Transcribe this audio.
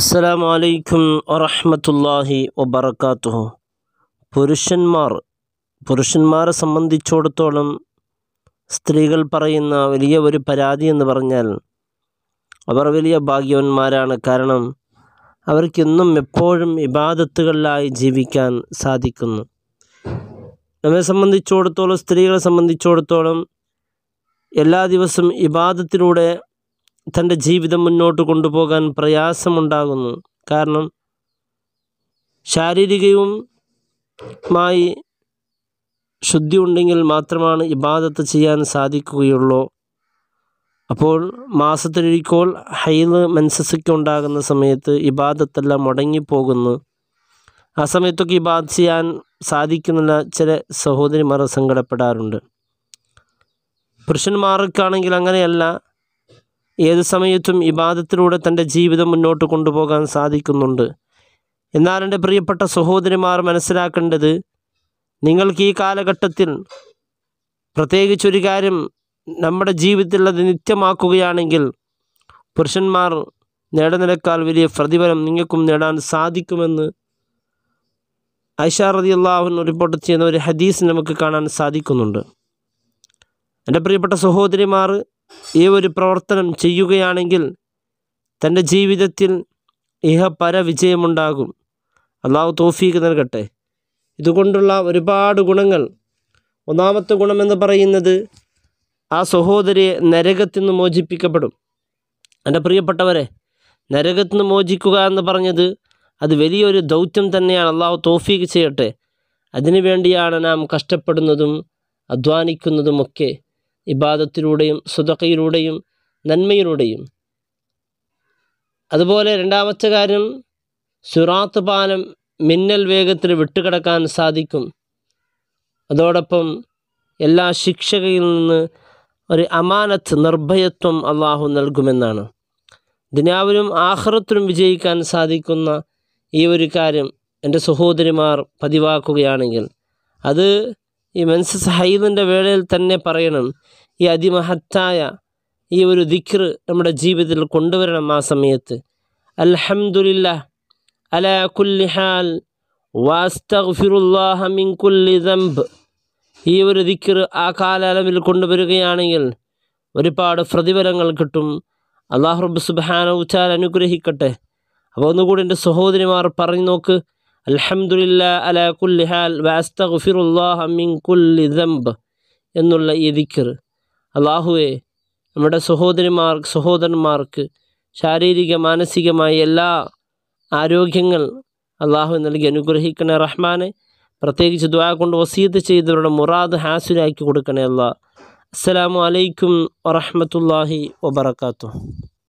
അസ്സലാമു അലൈക്കും വറഹമത്തല്ലാഹി വബർക്കാത്തുഹു പുരുഷന്മാർ പുരുഷന്മാരെ സംബന്ധിച്ചിടത്തോളം സ്ത്രീകൾ പറയുന്ന വലിയ ഒരു പരാതി എന്ന് പറഞ്ഞാൽ അവർ വലിയ ഭാഗ്യവന്മാരാണ് കാരണം അവർക്കെന്നും എപ്പോഴും ഇബാദത്തുകളിലായി ജീവിക്കാൻ സാധിക്കുന്നു നമ്മെ സംബന്ധിച്ചിടത്തോളം സ്ത്രീകളെ സംബന്ധിച്ചിടത്തോളം എല്ലാ ദിവസവും ഇബാദത്തിലൂടെ തൻ്റെ ജീവിതം മുന്നോട്ട് കൊണ്ടുപോകാൻ പ്രയാസമുണ്ടാകുന്നു കാരണം മായി ശുദ്ധി ഉണ്ടെങ്കിൽ മാത്രമാണ് ഇബാദത്ത് ചെയ്യാൻ സാധിക്കുകയുള്ളൂ അപ്പോൾ മാസത്തിലൊരിക്കോൾ ഹൈന്ന് മെൻസസൊക്കെ ഉണ്ടാകുന്ന സമയത്ത് ഇബാദത്തെല്ലാം മുടങ്ങിപ്പോകുന്നു ആ സമയത്തൊക്കെ ഇബാദ് ചെയ്യാൻ സാധിക്കുന്നില്ല ചില സഹോദരിമാർ സങ്കടപ്പെടാറുണ്ട് പുരുഷന്മാർക്കാണെങ്കിൽ അങ്ങനെയല്ല ഏത് സമയത്തും ഇബാദത്തിലൂടെ തൻ്റെ ജീവിതം മുന്നോട്ട് കൊണ്ടുപോകാൻ സാധിക്കുന്നുണ്ട് എന്നാൽ എൻ്റെ പ്രിയപ്പെട്ട സഹോദരിമാർ മനസ്സിലാക്കേണ്ടത് നിങ്ങൾക്ക് ഈ കാലഘട്ടത്തിൽ പ്രത്യേകിച്ചൊരു കാര്യം നമ്മുടെ ജീവിതത്തിൽ അത് നിത്യമാക്കുകയാണെങ്കിൽ പുരുഷന്മാർ നേടനിലക്കാൾ വലിയ പ്രതിഫലം നിങ്ങൾക്കും നേടാൻ സാധിക്കുമെന്ന് ഐഷ റതി അള്ളാഹുൻ റിപ്പോർട്ട് ചെയ്യുന്ന ഒരു ഹദീസ് നമുക്ക് കാണാൻ സാധിക്കുന്നുണ്ട് എൻ്റെ പ്രിയപ്പെട്ട സഹോദരിമാർ ഈ ഒരു പ്രവർത്തനം ചെയ്യുകയാണെങ്കിൽ തൻ്റെ ജീവിതത്തിൽ ഇഹ പര വിജയമുണ്ടാകും അള്ളാഹു തോഫീക്ക് നൽകട്ടെ ഇതുകൊണ്ടുള്ള ഒരുപാട് ഗുണങ്ങൾ ഒന്നാമത്തെ ഗുണമെന്ന് പറയുന്നത് ആ സഹോദരിയെ നരകത്തിൽ നിന്ന് മോചിപ്പിക്കപ്പെടും എൻ്റെ പ്രിയപ്പെട്ടവരെ നരകത്തിൽ നിന്ന് മോചിക്കുക എന്ന് പറഞ്ഞത് അത് വലിയൊരു ദൗത്യം തന്നെയാണ് അള്ളാഹു തോഫീക്ക് ചെയ്യട്ടെ അതിനു വേണ്ടിയാണ് നാം കഷ്ടപ്പെടുന്നതും അധ്വാനിക്കുന്നതുമൊക്കെ ഇബാദത്തിലൂടെയും സ്വതക്കയിലൂടെയും നന്മയിലൂടെയും അതുപോലെ രണ്ടാമത്തെ കാര്യം സുറാത്ത് പാലം മിന്നൽ വേഗത്തിൽ വിട്ടുകിടക്കാൻ സാധിക്കും അതോടൊപ്പം എല്ലാ ശിക്ഷകയിൽ നിന്ന് ഒരു അമാനത്ത് നിർഭയത്വം അള്ളാഹു നൽകുമെന്നാണ് ദുനിയാവിലും ആഹ്റത്തിലും വിജയിക്കാൻ സാധിക്കുന്ന ഈ ഒരു കാര്യം എൻ്റെ സഹോദരിമാർ പതിവാക്കുകയാണെങ്കിൽ അത് ഈ മെൻസസ് ഹൈദിൻ്റെ വേളയിൽ തന്നെ പറയണം ഈ അതിമഹത്തായ ഈ ഒരു ദിക്ർ നമ്മുടെ ജീവിതത്തിൽ കൊണ്ടുവരണം ആ സമയത്ത് അലഹമുല്ല അല കുല്ലിഹാൽ മിൻ കുല്ലി ദംബ് ഈ ഒരു ദിക്ർ ആ കാലയളവിൽ കൊണ്ടുവരികയാണെങ്കിൽ ഒരുപാട് പ്രതിഫലങ്ങൾ കിട്ടും അള്ളാഹുറബ് ഉച്ചാൽ അനുഗ്രഹിക്കട്ടെ അപ്പോൾ ഒന്നുകൂടി എൻ്റെ സഹോദരിമാർ പറഞ്ഞു നോക്ക് അലഹമുല്ല അല കുല്ലിഹാൽ മിൻ കുല്ലി ദംബ് എന്നുള്ള ഈ ദിക്ർ അള്ളാഹുവെ നമ്മുടെ സഹോദരിമാർ സഹോദരന്മാർക്ക് ശാരീരിക മാനസികമായ എല്ലാ ആരോഗ്യങ്ങൾ അള്ളാഹു നൽകി അനുഗ്രഹിക്കണേ റഹ്മാനെ പ്രത്യേകിച്ച് ദ്വാ കൊണ്ട് വസീത് ചെയ്തവരുടെ മുറാദ് ഹാസിലാക്കി കൊടുക്കണേ അള്ളാഹ് അസ്സലാമു അലൈക്കും വറഹമത്തല്ലാഹി വബർക്കാത്തു